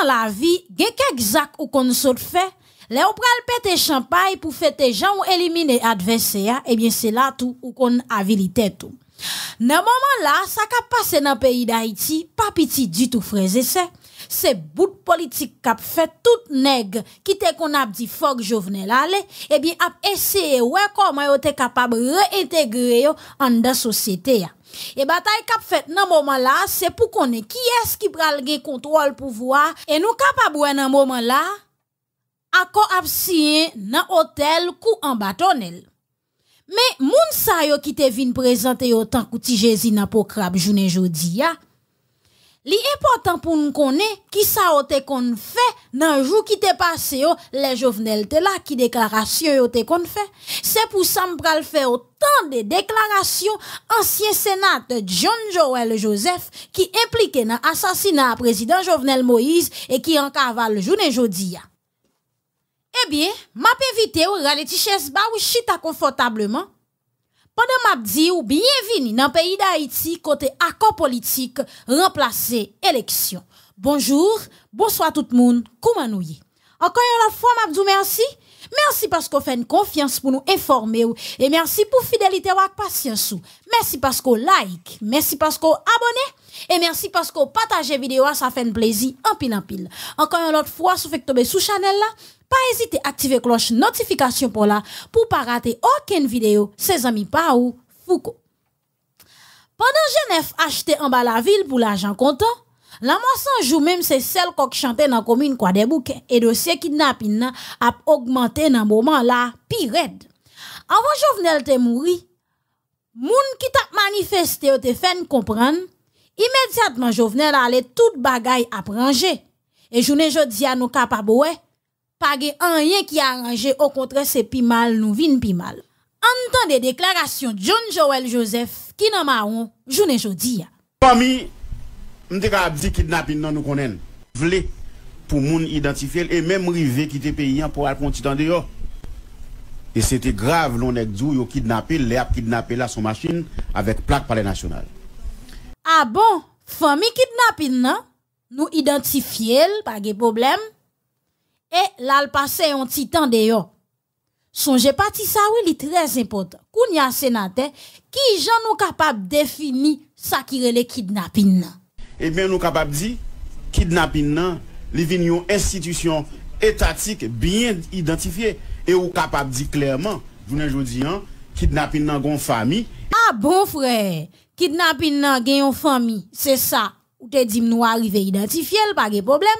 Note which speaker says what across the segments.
Speaker 1: dans la vie, gen quelques ou qu'on sot fait, le ou le pété champagne pour fêter gens ou éliminer adversaire, et eh bien c'est là tout ou qu'on avilité tout. Dans moment-là, ça qui a passé dans le pays d'Haïti, pas petit du tout, frère c'est, C'est bout politique qui fait tout nègre qui qu'on a dit je Jovenel aller et eh bien a essayé ouais comment était capable de réintégrer en la société. E batay kap fet nan moman la se pou kone ki es ki pralge kontrol pou vwa E nou kap abwen nan moman la a ko ap siye nan otel kou an batonel Me moun sa yo ki te vin prezante yo tan kouti jezi nan pokrab jounen jodi ya Li epotan pou nou kone ki sa ote kon fè nan jou qui te passé, yo, le jovenel te la qui déclaration yo te kon c'est pour pour ça m pral fè de déclarations. Ancien sénateur John Joel Joseph qui impliqué nan assassinat président jovenel Moïse et qui jour de jodia. Eh bien, bien, map invité ou rale ti ba ou chita confortablement. Pendant map di ou Bienvenue dans le pays d'Haïti, côté politique politique, élection. Bonjour, bonsoir tout le monde, comment nous y Encore une fois, je merci. Merci parce qu'on fait une confiance pour nous informer et merci pour fidélité et patience. Merci parce qu'on like, merci parce qu'on abonne et merci parce qu'on partage vidéo, ça fait un plaisir en pile en pile. Encore une autre fois, si vous faites tomber sous channel là, pas hésiter à activer cloche notification pour là pour pas rater aucune vidéo. Ses amis pas ou Foucault. Pendant Genève achetait en bas la ville pour l'argent comptant, la monsanjou même se sel kok chante nan komine kwa quoi et dosye qui nan ap a augmenté moment la pi red. avant jovenel te mouri, moun ki tap manifesté fait te immédiatement je Immédiatement, jovenel aller tout bagay ap et et jounen jodi nos nou pas un rien qui a arrangé, au contraire, c'est pi mal nous vin pi mal. En déclaration de John Joel Joseph qui nan maron journée jodi
Speaker 2: dis je ne dit kidnapping non nous connaissons. Vle pour moun identifier et même rivé qui était payant pour aller contre dans dehors. Et c'était grave l'on est dit yo kidnapper, les a kidnappé là son machine avec plaque par les national.
Speaker 1: Ah bon, famille kidnapping non, nous identifier pas de problème. Et là le passé un petit temps dehors. Songez pas ti ça oui, il est très important. un sénateur, qui j'en nous capable définir ça qui est le kidnapping non?
Speaker 2: eh bien nous capables de dire, kidnapping non, une institution étatique bien identifiée. Et sommes capables de dire clairement, vous nous dis, le kidnapping est une famille.
Speaker 1: Ah bon frère, kidnapping est une famille, c'est ça. Ou te dit nous arrivé identifier, pas de problème.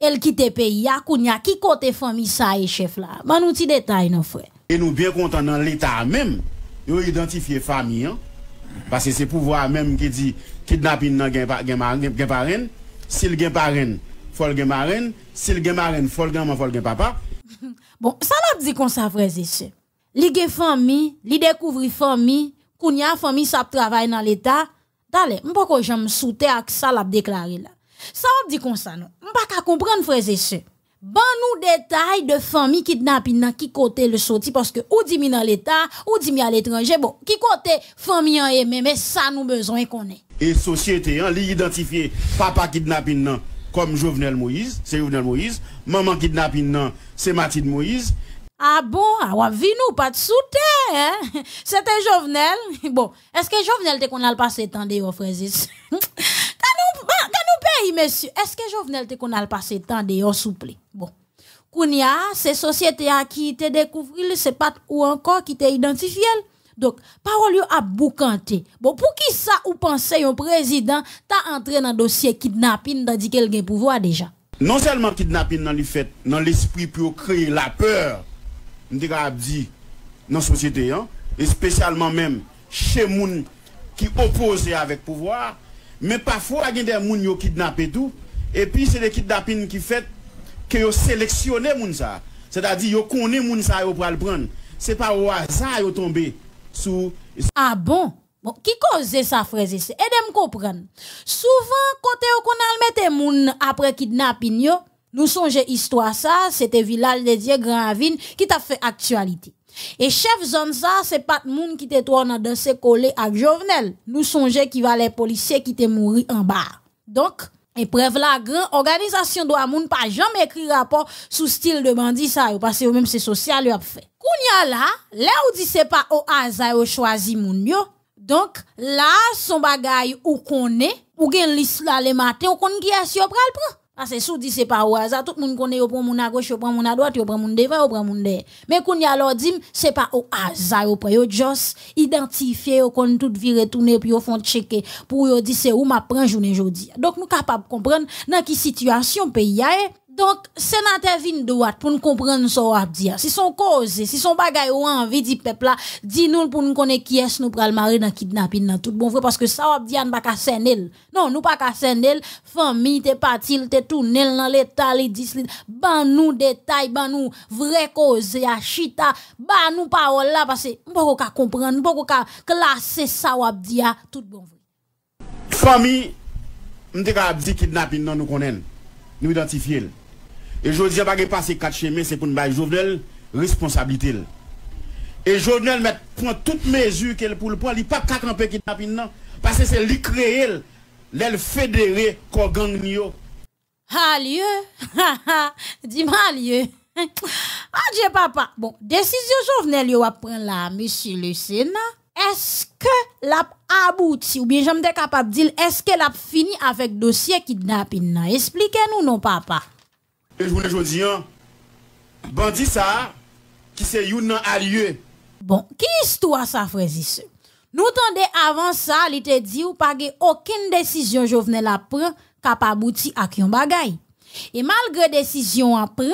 Speaker 1: Elle quitte pays a kounya qui côté famille ça et chef là. Ban nous petit détail non frère.
Speaker 2: Et nous bien content dans l'état même, nous identifier famille hein? Parce que c'est pouvoir même qui dit kidnapping n'a gen parrain. S'il gen parrain, faut gain marine S'il gen marine, faut gen faut gain papa. Bon, ça
Speaker 1: l'a dit comme ça frères et sœurs. Li gen famille, li découvre famille, kounya famille ça travaille dans l'état. Dale, m'pa ko j'aime souter avec ça l'a déclaré là. Ça on dit comme ça non. M'pa comprendre frères et sœurs. Bon nous détails de famille kidnappée qui ki le le parce que ou dimi l'État, nan l'état ou dimi à l'étranger. l'étranger, bon, ki côté famille en ça ça besoin nous qu'on est.
Speaker 2: Et société en li identifié papa kidnappé nan comme Jovenel Moïse, c'est Jovenel Moïse, maman kidnappé nan c'est Mathilde Moïse,
Speaker 1: Ah bon, ah ouais, nous,
Speaker 2: pas de soute, hein? C'était Jovenel. Bon,
Speaker 1: est-ce que Jovenel te qu'on a le passé tant de frères Quand nous, quand nous monsieur, est-ce que Jovenel te qu'on a le passé tant vous souple? C'est la société à qui te découvrir, c'est pas ou encore qui te identifié. Donc, parole à boucanter. Bon, pour qui ça ou pensez un président t'a entré dans le dossier kidnapping dans dit quelqu'un pouvoir déjà?
Speaker 2: Non seulement kidnapping dans le fait, dans l'esprit pour créer la peur, m'dira dit, dans la société, hein? et spécialement même chez gens qui opposent avec pouvoir, mais parfois, il y a des gens qui kidnappé tout, et puis c'est des kidnappings qui fait que yo sélectionné moun ça. C'est-à-dire yo connaît moun ça yo pour le prendre. C'est pas au hasard yo tombé sous Ah bon?
Speaker 1: Bon, ki cause sa freze se? E dem souvent Souvent kote yo le almete moun après kidnapping yo, nous songe histoire sa, c'était te de Dieu Grand qui ta fait actualité et chef zon sa, se pat moun qui te toan dans de collé avec ak jovenel, Nous songe ki va les policiers qui te mouri en bas, donc et preuve la grande organisation doit moun pas jamais écrit rapport sous style de bandit ça parce que même c'est social a fait. a là, là ou dit c'est pas au hasard ou choisi moun yo. Donc là son bagay ou connaît ou gen liste là le matin ou kon qui est pral prend. Ah, c'est sous dit, c'est pas au hasard. Tout le monde connaît, au prend mon à gauche, au prend mon à droite, au prend mon devant, au prend mon derrière. Mais qu'on y a leur dit, c'est pas au hasard, au prend, yo juste identifier au compte tout vie tourner, puis au fond checker, pour yo dit, c'est où ma prend journée, aujourd'hui. Donc, nous capables de comprendre dans quelle situation pays y donc, sénateur vin droite pour nous comprendre ce qu'on hein. Si son cause, si son bagay ou envie dit peuple là, nous pour nous connaître qui est nous pral mari dans kidnapping dans tout bon vrai parce que ça on dit on pas qu'à Non, nous pas ca senel, famille t'es parti, t'es tourné dans l'état, les dis ban nous détail, ban nous vrai cause à chita, ban nous parole là parce que on pas comprendre, on pas classer ça on tout bon vrai.
Speaker 2: Famille, on dit kidnapping non nous connaît. Nous identifier. Et je dis, pas passer quatre chemins, c'est pour nous bail Jovenel, responsabilité. Et Jovenel met, prend toutes mesures qu'elle pour le prendre, il pas quatre camper kidnapping, non. Parce que c'est lui créé, l'elle fédéré, qu'on gagne.
Speaker 1: Ah, lieu, dis-moi, lieu. Ah, Dieu, papa. Bon, décision Jovenel, yo prendre là, monsieur le Sénat. Est-ce que l'a abouti ou bien j'aime capable de dire est-ce qu'elle a fini avec dossier kidnapping Expliquez-nous non papa.
Speaker 2: Et je vous dis, hein. bandit ça, qui c'est Younan allié.
Speaker 1: Bon, qui histoire ça, frère Nous tendez avant ça, il te dit ou pas aucune décision je Jovenel la prendre capable abouti à yon bagay. Et malgré décision en prend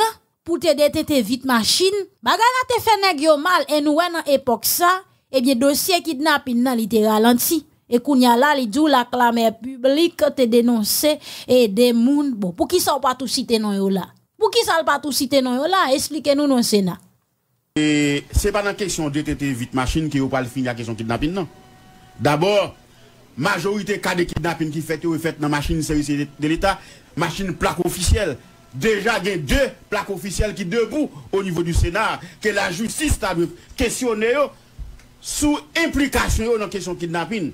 Speaker 1: pour te détecter vite machine, bagay a te fait nèg mal et nous en époque ça, et eh bien dossier kidnapping nan li te ralenti. Et qu'on y a là, il dit la clamère publique te dénoncé et des moun. Bon, pour qui ça pas tout citer non Pour qui ça pas tout citer non là? Expliquez-nous le Sénat.
Speaker 2: Et c'est pas dans la question de vite machine qui ou pas finir la question de kidnapping non. D'abord, majorité cas de kidnapping qui fait ou fait dans machine service de l'État, machine plaque officielle. Déjà, il y a deux plaques officielles qui debout au niveau du Sénat, que la justice a questionné sous implication dans la question kidnapping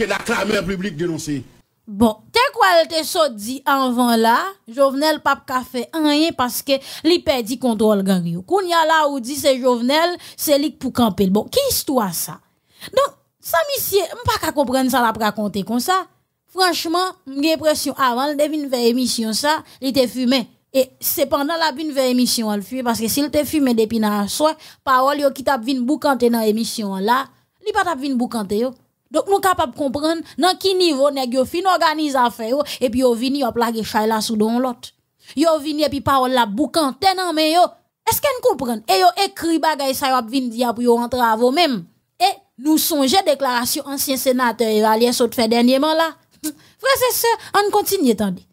Speaker 2: que la clameur publique dénoncée.
Speaker 1: Bon, t'es quoi elle te dit avant là, Jovenel pas ka fait rien parce que li perdit contrôle gang yo. là ou dit c'est Jovenel, c'est lui pour camper. Bon, qui histoire ça Donc, ça monsieur, on pas comprendre ça la raconter comme ça. Franchement, j'ai l'impression avant de faire émission ça, il était fumé et c'est pendant la bine vers émission elle fumait parce que s'il était fumé depuis la soir, parole yo qui t'a vinn boucanter dans l'émission, là, li pas de vinn boucanter donc nous capables de comprendre dans quel niveau nèg yo fin organise affaire et puis yo vini yo plaguer chay la sous don l'autre. Yo vini et puis parole la boucan mais yo est-ce qu'elle comprend et yo écrit bagay ça yo vinn dire pour yo rentrer à vous même. Et nous songeons déclaration ancien sénateur Valien Saute fait dernièrement là.
Speaker 2: Frère
Speaker 1: c'est ça, on continue tendez.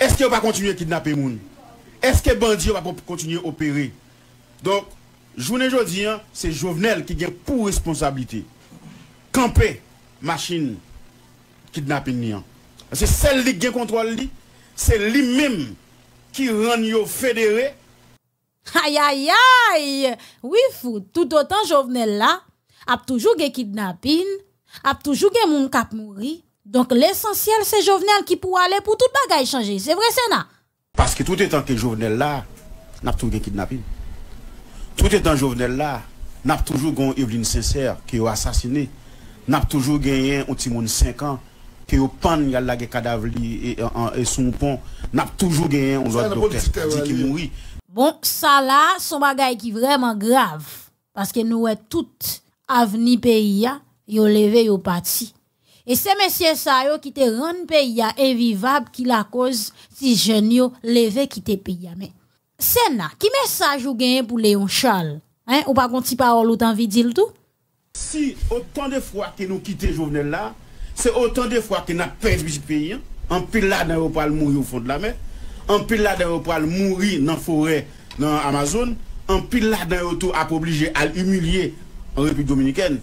Speaker 2: Est-ce qu'on va continuer à kidnapper moun Est-ce que bandits va continuer à opérer Donc journée dis, hein, c'est Jovenel qui est pour responsabilité camper machine kidnapping. C'est celle qui gagne contrôle, c'est lui-même qui rend yo fédéré.
Speaker 1: Aïe aïe aïe! Oui, fou, tout autant Jovenel là, a toujours des kidnapping, a toujours des moun cap mouri. Donc l'essentiel c'est Jovenel qui pour aller pour tout bagage changer. C'est vrai c'est là.
Speaker 2: Parce que tout temps que Jovenel là, n'a toujours des kidnapping. Tout temps Jovenel là, n'a toujours gon Evelyne sincère qui a assassiné n'a toujours gagné un petit monde 5 ans que au pan y a le cadavre et, son pont n'a toujours gagné un autre docteur dit qu'il mourit
Speaker 1: bon ça là son bagage qui vraiment grave parce que nous est tout avenir pays yo levé yo parti et c'est messieurs ça yo qui te rend pays invivable qui la cause si jeune yo levé qui te pays mais c'est là qui message ou gagné pour Léon Charles hein ou pas un petit parole ou t'envie dire tout
Speaker 2: si autant de fois que nous quittons Jovenel là, c'est autant de fois que nous perdu le pays. Hein. En pile là, nous pas mourir au fond de la mer. En pile là, nous pas mourir dans la forêt, dans Amazon. En pile là, nous tout à obligé à l'humilier en République dominicaine.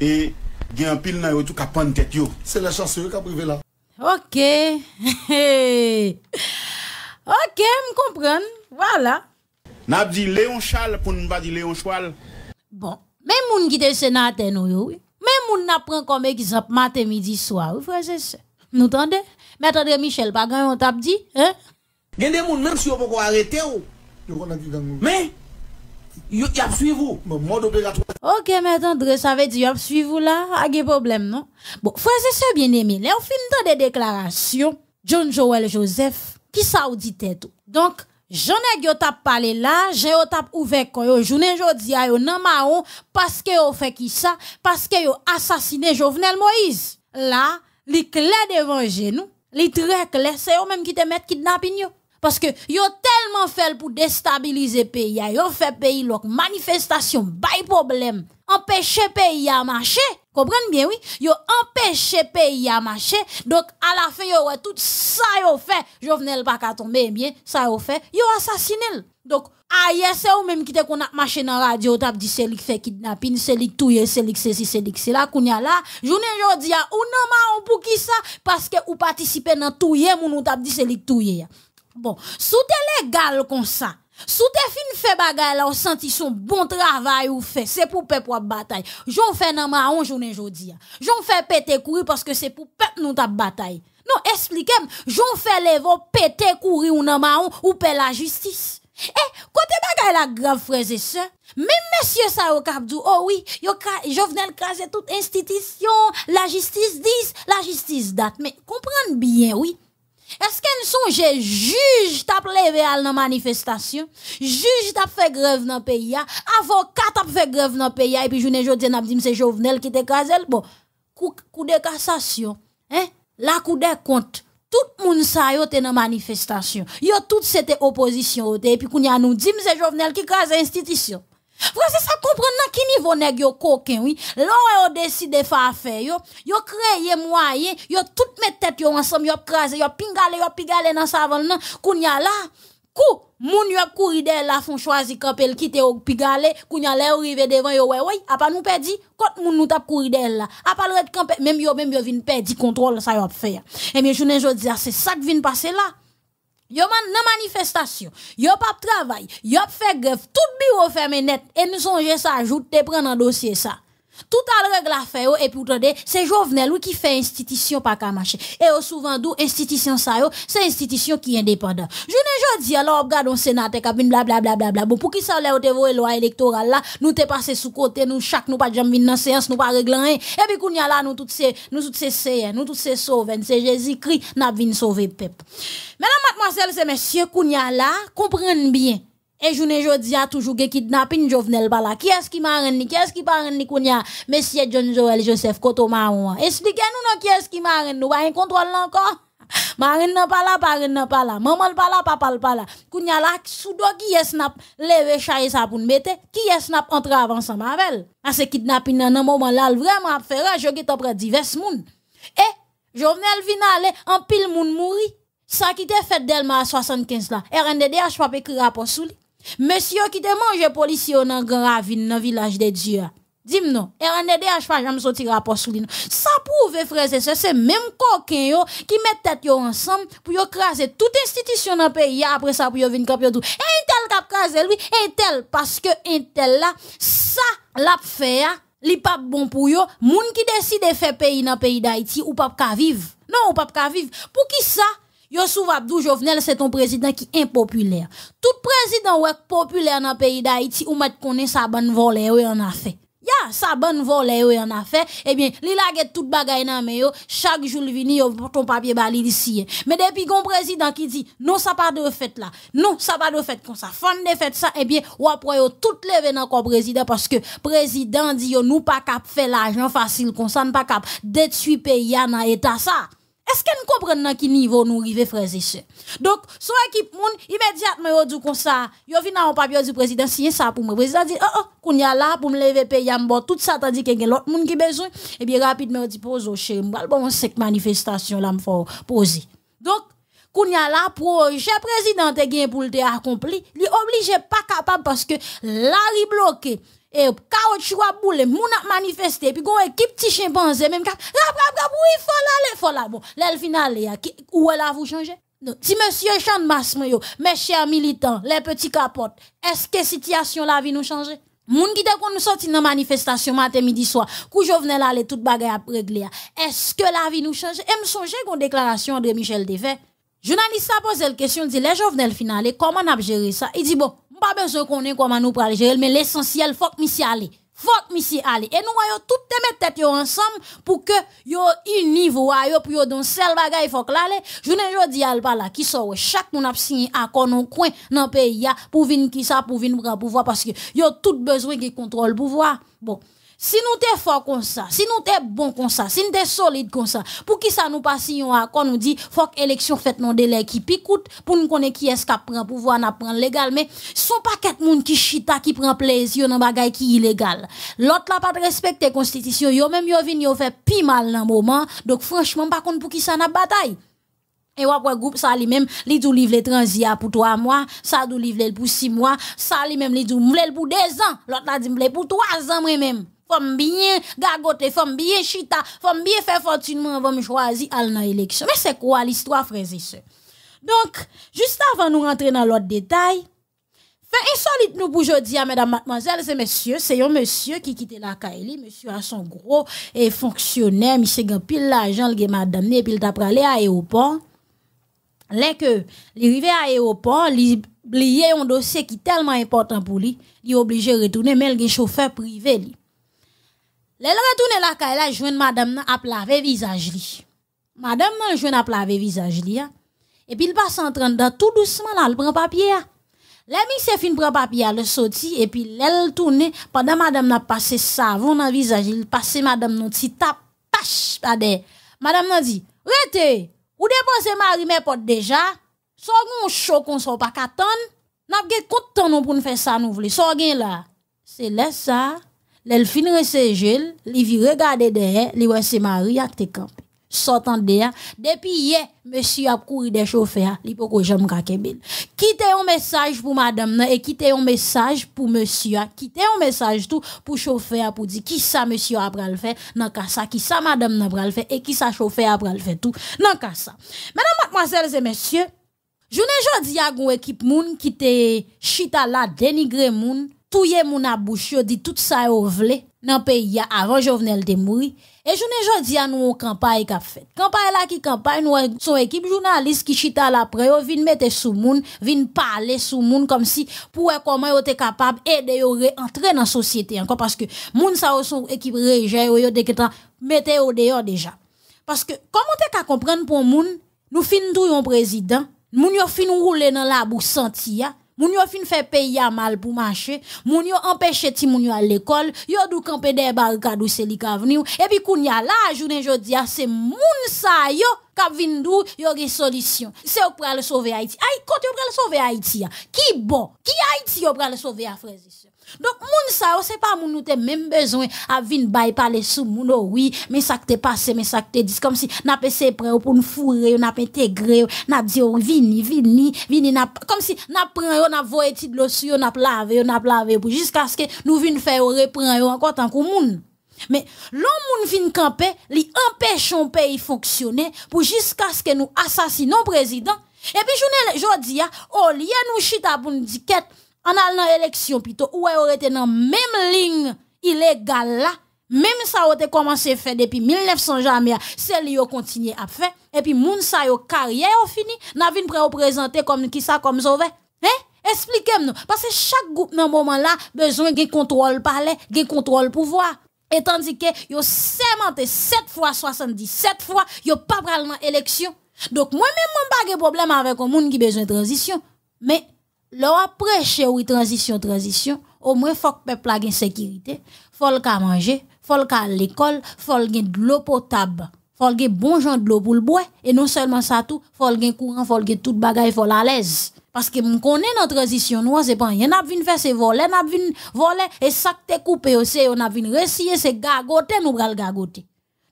Speaker 2: Et il y a un pile là, tout à prendre tête. C'est la chance qui a privé là.
Speaker 1: Ok. ok, je comprends. Voilà.
Speaker 2: N'a dit Léon Charles pour ne pas dire Léon Charles.
Speaker 1: Même gens qui était sénateur nous oui. Même moun n'a prend comme exemple matin midi soir. Frère et Nous tendez Mais attendez Michel pas grand on t'a dit
Speaker 2: hein Gen des même ou. Mais y mode obligatoire.
Speaker 1: Ok, mais André, ça veut dire y suis vous là, a des problème, non? Bon, frère, c'est ça bien aimé. Là, on fin de des déclarations, John Joel Joseph, qui ça tout. Donc, J'en ai yon tap parlé là, j'en ai tap ouvert journée jodi a yon parce que yon fait qui ça, parce que yon assassiné Jovenel Moïse. Là, les clé devant nous, les très clés, c'est eux même qui te met kidnapping yon. Parce que ont tellement fait pour déstabiliser pays, ont fait pays lok, manifestation, bay problème, empêcher pays à marcher. Comprenez bien, oui. Yo empêché pays à marcher. Donc, à la fin, yo, tout ça yo fait. Jovenel pas qu'à tomber, eh bien, ça yo fait. Yo assassiné. Donc, ailleurs, c'est ou même qui t'es qu'on a marché dans la radio, t'as dit c'est lui qui fait kidnapping, c'est lui qui touille c'est lui qui c'est c'est lui qui c'est là, qu'on y a là. Journée aujourd'hui, ou non, ma, on pour qui ça? Parce que ou participer dans touye, mon ou t'as dit c'est lui qui touille eh. Bon, sous légal comme ça, sous tes fin fait bagarre là, on senti son bon travail ou fait, c'est pour peuple ou bataille. J'en fais nan maon on J'en fais péter courir parce que c'est pour peuple nous ta bataille. Non, expliquez-moi, j'en fais les vos péter courir ou nan maon ou paix la justice. Eh, côté bagarre la grave frères et Même monsieur ça au cap oh oui, je venais craser toute institution, la justice dit, la justice date. Mais comprenez bien, oui. Eske n sonje juj tap leve al nan manifestasyon, juj tap fe grev nan peya, avokat tap fe grev nan peya, epi jounen jo djen ap di mse jovnel ki te kazel, bo, kou de kasasyon, la kou de kont, tout moun sa yo te nan manifestasyon, yo tout se te oposisyon yo te, epi kou nyan nou di mse jovnel ki kazel institisyon. Vous ça comprendre dans quel niveau nèg yo coquin oui. Là on décide faire affaire yo, yo créé moyen, yo toutes mes têtes yo ensemble, yo craser, yo pingale, yo pigaler dans savon nan. Kounya là, kou moun yo couri derrière la font choisi camper quitter ou pigale, kounya là arrivé devant yo ouais ouais, a pa nous perdi, quand moun nou tap couri derrière là. A pas le camper, même yo même yo vinn perdi contrôle ça yo fè. Et eh bien journée jodi ah, c'est ça qui vient passer là. Yo man nan manifestation, yo travail, travail, yo fait grève toute tout bureau ferme net, et nous sonje ça, ajoute te prenant dossier ça sa. Tout à l'heure, la fait, et puis, c'est Jovenel, qui fait institution pas qu'à marcher. Et souvent, d'où, institution ça, c'est institution qui est indépendante. Je ne jamais dit, alors, regarde, on sénat, et bla bla bla bla Bon, pour qui ça, là, t'es voué, loi électorale, là, nous t'es passé sous côté, nous, chaque, nous, pas jamais jambes, dans séance, nous, pas réglant rien. Et puis, qu'on y a là, nous, toutes ces, nous, toutes ces CN, nous, toutes ces sauvées, c'est Jésus-Christ, n'a vient sauver peuple. Mesdames, mademoiselles et messieurs, qu'on y a là, comprennent bien et journée jodi a toujours des kidnapping Jovenel Bala. Qui est-ce qui m'a ni? Qui est-ce qui parraine ni kounya? Monsieur John Joel Joseph Kotomaon. Expliquez-nous non qui est-ce qui marraine nous. Bah, un contrôle encore. Marine n'a pas là, marine n'a pas là. Maman pas là, papa pas là. Kounya là, soudo qui est snap levé chaise ça pour mettre? Qui est snap entre ensemble avec ah, À ce kidnapping nan un moment là, vraiment faire rage, qui t'opre divers moun. Et, Jovenel vina aller, en pile moun mouri. Ça qui te fait d'Elma à 75 là. RNDDH pas écrit rapport sous lui. Monsieur qui te mange policier dans Grand Ravine, dans village de Dieu. Dis-moi, et RNDH pas jamais sorti rapport sous Ça prouve, frères et sœurs, c'est même coquin qui met tête ensemble pour craser toute institution dans le pays. Après ça, pour venir camper tout. Et tel cap craser lui, et tel, parce que un tel là, ça l'a fait, hein, li pas bon pour yo. Moun qui décide de faire pays dans le pays d'Haïti ou pas qu'à vivre. Non, ou pas qu'à vivre. Pour qui ça? Yo souvent Abdou Jovenel, c'est ton président qui est impopulaire. Tout président ouais populaire dans le pays d'Haïti, ou mettre connaît sa bonne volée, oui, en a fait. Ya, sa bonne volée, oui, on a fait. Eh bien, li la tout bagay nan mais yo, chaque jour vini, yo ton papier bali ici. Eh. Mais depuis qu'on président qui dit, non, ça pas de fait là, non, ça pas de fait comme ça, Fon de fait ça, eh bien, ou après yo tout levé nan le président parce que président dit yo, nous pas cap faire l'argent facile comme ça, nous pas cap détruire pays dans ça. Est-ce qu'elle comprend dans quel niveau nous arrivons, frères et sœurs Donc, son équipe, moun, immédiatement, au dit comme ça, il vient dans un papier du président, signer ça pour Le président dit, oh, oh, qu'on y a là pour me lever, payer, bon. tout ça, tandis que y a l'autre monde qui a besoin. Et eh bien, rapidement, il dit, pose au chéri, je bon, cette manifestation, là, me poser. Donc, qu'on y a là, projet président, il pour le accompli, il est obligé, pas capable, parce que est bloqué et 43 bouler, mon a manifesté, puis gon équipe e petit chimpanzé, même cap, rap, rap, rap, oui, faut l'aller, faut là, bon, l'el final, où est la vous changez? Non. Si monsieur Jean Masme, yo, mes chers militants, les petits capotes, est-ce que situation la vie nous change? Moun qui te kon sorti la manifestation matin midi soir, kou jovenel aller tout bagay régler, Est-ce que la vie nous change? Et me songe kon déclaration André Michel Devet. Journaliste a posé la question, di le jovenel finale, comment n'a ça ?» ça? Il dit « bon, pas besoin qu'on ait comment nous parler, gérer, mais l'essentiel, faut que monsieur aller. Faut que monsieur aller. Et nous voyons toutes les têtes ensemble pour que yo uni voix yo pour yo don seul bagay faut que l'aller. Journée jodi al pas là qui sort chaque nous a signé accord non coin dans pays pour venir qui ça pour venir pour pouvoir parce que yo tout besoin qui contrôle pouvoir. Bon, si nous t'es fort comme ça, si nous t'es bon comme ça, si nous t'es solide comme ça, pour qui ça nous passe un accord nous dit faut que élection faite non délai qui picoute pour nous connaître qui est qui prend pouvoir n'a prend légal mais pas quatre monde qui chita qui prend plaisir dans bagay qui illégal. L'autre là pas de respecter constitution, yo même yo vinn yo fait pi mal dans moment. Donc franchement pas contre pour qui ça n'a bataille. Et wapwe groupe ça lui même, li dou livre transia pour trois mois, ça d'où livre pour six mois, ça lui même li d'où mle pour deux ans, l'autre là dit pour trois ans même. Femme bien gagote, femme bien chita, femme bien faire fortune, moi, va me choisir à l'élection. Mais c'est quoi l'histoire, frères et sœurs? Donc, juste avant nous rentrer dans l'autre détail, fait insolite nous pour à hein, mesdames, mademoiselles et messieurs, c'est un monsieur qui quitte la Kaeli, monsieur à son gros et fonctionnaire, monsieur a pile l'argent, le madame, et puis il t'a pralé à l'aéroport. à l'aéroport, il y a qui tellement important pour qui il est important pour retourner, mais il retourner mais un chauffeur privé, privé. Lèl retourne la kay la madame à ap lave visage li. Madame nan Madame ap laver visage. li hein. Et puis il passe en train de tout doucement la prend pren papier. Hein. Lemi se fin pren papier le sorti et puis l'elle tourne pendant madame n'a passé savon na visage, il passe madame Na ti tache padè Madame n'a dit rete, ou depose mari me pote déjà. So chaud qu'on so pa katan. Nap ge kontan nou pour nou ça, sa nou vle. So gen la. C'est lè ça hein. L'elfine finit li se derrière, elle voit ses maris qui Sortant depuis hier, monsieur a couru des chauffeurs, il n'y a Quittez un message pour madame et quittez un message pour monsieur. Quittez un message tout pour chauffeur pour dire qui ça monsieur a pral Non nan ça, qui ça madame a pral et qui ça chauffeur a pral tout, nan cas ça. Mesdames, mademoiselles et messieurs, je ne jamais dit à une qui te chita là, moun, touye moun a bouche yo di tout sa yo vle nan peyi ya démourir Jovenel te mouri. et jounen jodi nous nou kampay kap fait Kampay la ki kampay nou son ekip jounalist ki chita la pre yo vin mette sou moun, vin pale sou moun comme si pou e koman yo te kapab ede yo re nan sosyete anko. Paske moun sa yo son ekip reje yo yo deketan mette yo deyo deja. Paske koman te ka kompren pou moun nou fin tou yon président moun yo fin roule nan la bou senti Moun yo fin fe pe ya mal pou manche Moun yo empèche ti moun yo al l'ekol Yo duk anpe de baga du selika veni Epi koun ya la a jounen jodia Se moun sa yo kap vin dou, yo gen solution. Se yo pral sauver Haiti. Ay, kote yo pral sauver Haiti ya. Ki bon, ki Haiti yo pral sauver a frezisyon. Donc, moun sa, c'est pas moun nou te même besoin à vin bay parler sous moun, oh oui, mais ça que t'es passé, mais ça que t'es dit, comme si n'a pas se prêt pour nous fourrer, n'a pas intégré, n'a dit, oh, vini, vini, vini, n'a comme si n'a pris, n'a voyé de l'eau sur, n'a lavé, n'a lavé, pour jusqu'à ce que nous vin faire, reprendre encore tant que moun. Mais l'homme vin camper, li empêche pays fonctionner pour jusqu'à ce que nous assassinons président. Et puis, je dis, au oh, lieu nous chita pour nous en allant élection plutôt, ou aurait été dans même ligne illégale là, même ça a commencé à faire depuis 1900 jamais, c'est lui qui continue à faire. Et puis, moun sa yo carrière au fini, n'a vin présenter comme qui ça comme sauvé. Hein? Expliquez-nous. Parce que chaque groupe dans moment là, besoin qui contrôle palais, qui contrôle pouvoir et tandis que yo sémenté 7 fois 77 fois, yo pas vraiment élection. Donc moi-même, je pas de problème avec un monde qui besoin de transition. Mais, là, prêcher oui, transition, transition, au moins, faut que le peuple ait sécurité, faut le manger, faut le à l'école, faut le de l'eau potable. Faut le bon genre de l'eau pour le bois Et non seulement ça tout, faut le courant, faut le tout bagaille faut à l'aise parce que nous connaît notre transition nous c'est pas rien a viennent faire c'est voler n'a viennent voler et ça t'est coupé aussi on a vinn réciller c'est gagoter nous pral gagoter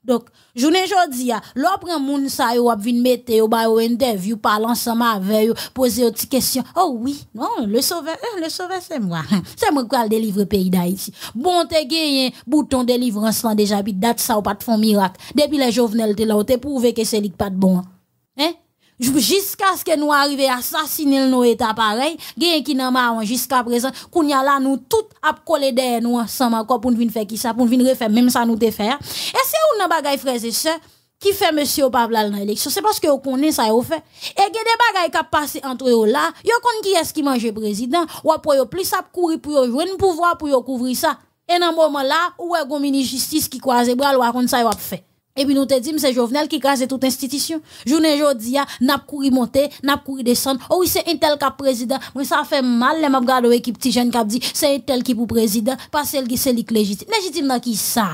Speaker 1: donc journée jodia, l'opre l'a prend moun ça ou a vinn mettre yo ba interview parler ensemble avec poser des questions oh oui non le sauveur hein, le sauveur c'est moi c'est moi qui le pays d'haïti bon te gagné bouton délivrance là déjà puis date ça ou pas de fond miracle depuis les jovenel te là te prouvé que c'est lui pas de bon hein Jusqu'à ce que nous arrivions à assassiner nos états pareils, un qui n'en marron jusqu'à présent, qu'on y a là nous tout à coller derrière nous ensemble encore pour nous venir faire qui ça, pour venir refaire même ça nous te faire. Et c'est une bagaille frères et sœurs qui fait monsieur Pablo dans l'élection, c'est parce que vous connaissez ça, vous fait. Et y des bagailles qui passent entre eux là, vous connaissez qui est-ce qui mange le président, ou après vous plus à courir pour jouer le pouvoir pour couvrir ça. Et dans moment là, ou est-ce ministre justice qui croise les bras, ou ça ça, vous fait. Et puis nous te dit, c'est Jovenel qui casse toute institution. Journée jodi a, n'a couru monter, n'a couru descendre. Oh oui, c'est un tel cap président. Moi, ça fait mal, les m'a regardé l'équipe petit jeune cap dit, c'est un tel qui pour président, pas celle qui c'est légitime. Légitime dans qui ça?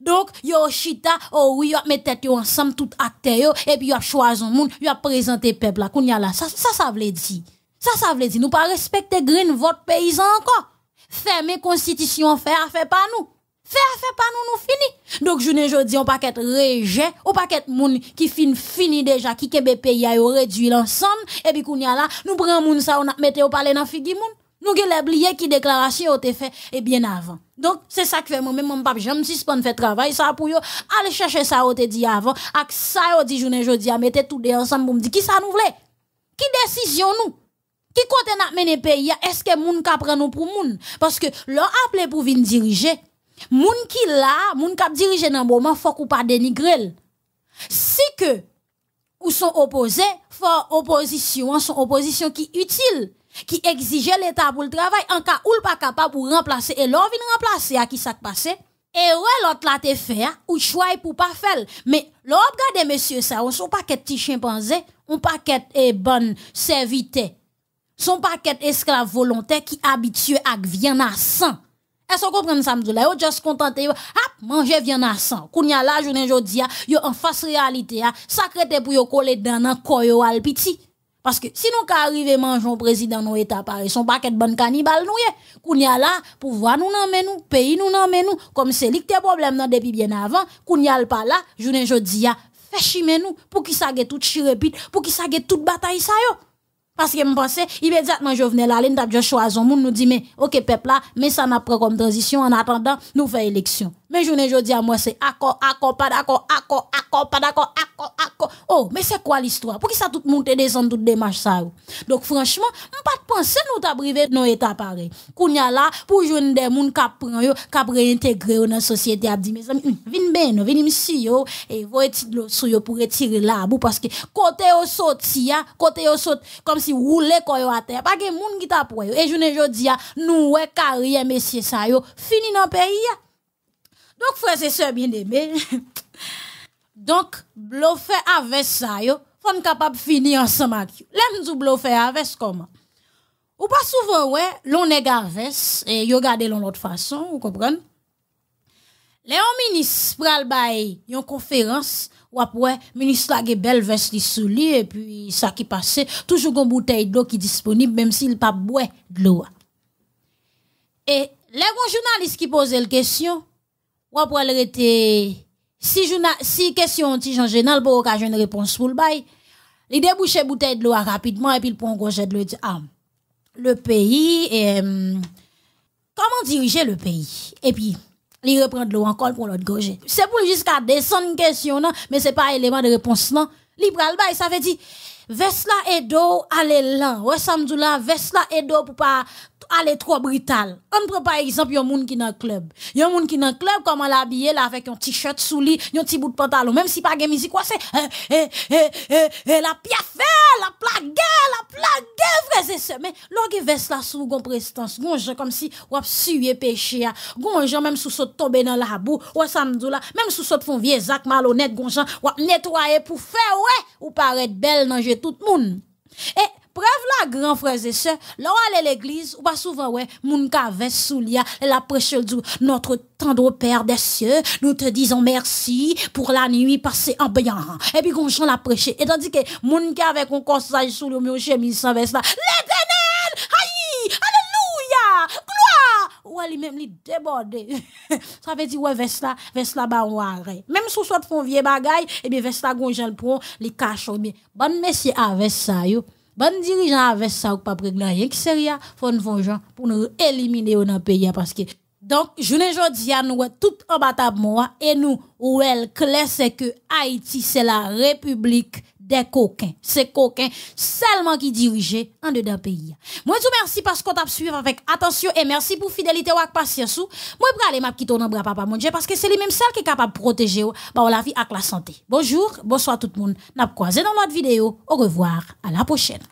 Speaker 1: Donc, yo chita, oh oui, yo met tête ensemble, tout acteur et puis yo choisi un monde, yo présenté peuple là, y a là. Ça, ça, ça veut dire. Ça, ça veut dire, nous pas respecter green votre paysan encore. Fermer constitution, faire, fait pas nous. Fais, à fait pas nous nous fini. Donc je ne jodi on paquet rejet, ou paquet moun qui fin fini déjà qui kebe pays a réduit l'ensemble et puis a là nous prenons moun ça on a mettez au parler dans figi moun. Nous gè l'oublier qui déclaration ont été fait et eh bien avant. Donc c'est ça qui fait moi même mon pape j'aime suspendre faire travail ça pour yo aller chercher ça te dit avant ak ça yo dit journée jodi a mettre tout de ensemble pour me dire qui ça nous voulait. Qui décision nous qui côté n'a mené pays est-ce que moun ka prend nous pour moun parce que l'on appelé pour venir diriger moun ki la, moun kap dirige nan moment, fok ou pa denigrel. Si ke ou son opposé, fok opposition, son opposition ki utile, qui exige l'état pou le an ka ou pas capable pour remplacer, et l'on vin remplacer a qui sak passe, et l'autre la te fè, ou ne pou pa faire. Mais l'on gade monsieur sa, ou son paquet petit chimpanzé, ou paquet e bon servite, son pas esclave volontaire qui habitué à vien à sang. Est-ce qu'on comprend ça, m'dou là? Yo juste contenté, hop, manger viande à sang. Kounya là, journée jodi, yo en face réalité, sacré pour yo coller dans nan koyo al piti. Parce que si nous arrivons mangeons président nos états paris son paquet de bonnes cannibales nous kounya là pouvoir nous emmène. nous pays nous emmène. nous comme c'est lui qui problème nan depuis bien avant kounya pas là journée jodi a fait chimer nous pour qui ça tout chirépite, pour qui ça toute bataille ça yo parce que je pensais, immédiatement, je venais là, je choisis un monde, nous dit, mais, ok, peuple là, mais ça n'a pas comme transition en attendant, nous faisons élection. Mais je ne dis à moi, c'est accord, accord, pas d'accord, accord, accord, pas d'accord, accord, accord. Oh, mais c'est quoi l'histoire? Pour qui ça tout moun te descend tout démarche ça? Oh? Donc, franchement, ne pas de penser nous t'a privé de nos états pareils. Qu'on a là, pour jouer des gens qui prennent, qui réintégrer dans la société, à dire, mes amis, vin ben, viens ici, yo, et voyez l'eau sur yo pour retirer là, parce que côté au saut, si, côté au saut, comme si rouler quoi yo à terre, pas de monde qui t'a Et je ne dis à nous, ouais, carrière, messieurs ça, yo, fini dans le pays, donc, frères et sœurs bien-aimés, donc, bluffer avec ça, yo, faut capable de finir ensemble avec L'aime nous bluffer avec comment? Ou pas souvent, ouais, l'on est avec, et yo gade l'on l'autre façon, vous comprenez? Léon ministre pral bay une conférence ou après ministre la belle veste li sous et puis ça qui passait toujours une bouteille d'eau qui disponible même s'il pas boit de l'eau. Et les journalistes qui posent la question ou après rete si jouna, si question ti Jean général une réponse pour le bail il débouche bouteille de l'eau rapidement et puis il prend un jet de dit ah le pays hum, comment diriger le pays et puis il reprend de l'eau encore pour l'autre gauche c'est pour jusqu'à descendre question non mais c'est pas élément de réponse non il prend le bail ça veut dire Vesla et dos, allez-là » samdou la, vesla pour pour pas… » aller trop brutal. On prend par exemple un monde qui dans le club. Un monde qui dans le club comment l'habiller là avec un t-shirt sous lui, un petit bout de pantalon même si pas de musique quoi c'est hein, hein, hein, la piafé, la plague, la plague frère c'est ça mais verse veste là sous gon prestance, gon comme si ou a sué péché a. Ah. même sous saut tomber dans la boue, ou samedi là, même sous son font vieux zac malhonnête gon nettoyer pour faire ouais ou paraître belle dans tout le monde. Preuve la grand frère, et sœurs, là où aller l'église, ou pas souvent ouais, moun ka a prêché la prêche notre tendre Père des cieux, nous te disons merci pour la nuit passée en bien. Et puis qu'on la prêche. Et tandis que moun ka avec un conseil sous le chemin chemise sans veste là, l'éternel, aïe, alléluia, gloire, ou elle même li débordé. ça veut dire ouais veste là, veste là bah, on arrête. Même sous soit font vieux bagaille, et eh bien veste là gonjan le prend, li cache bien. Oh, bonne messieurs avec ça yo. Bon dirigeant avec ça ou pas régler rien qui sérieux, faut nous pour nous éliminer dans le pays parce que donc, je ne dis à nous tout en bas moi et nous, ou elle clair, c'est que Haïti, c'est la république des coquins. C'est coquins seulement qui dirigent en dedans pays. Moi, je vous remercie parce qu'on t'a suivi avec attention et merci pour fidélité ou patience. Moi, je aller m'a bras papa mon Dieu parce que c'est les même seul qui est capable de protéger bah, la vie et la santé. Bonjour, bonsoir tout le monde. N'a croisé dans notre vidéo. Au revoir, à la prochaine.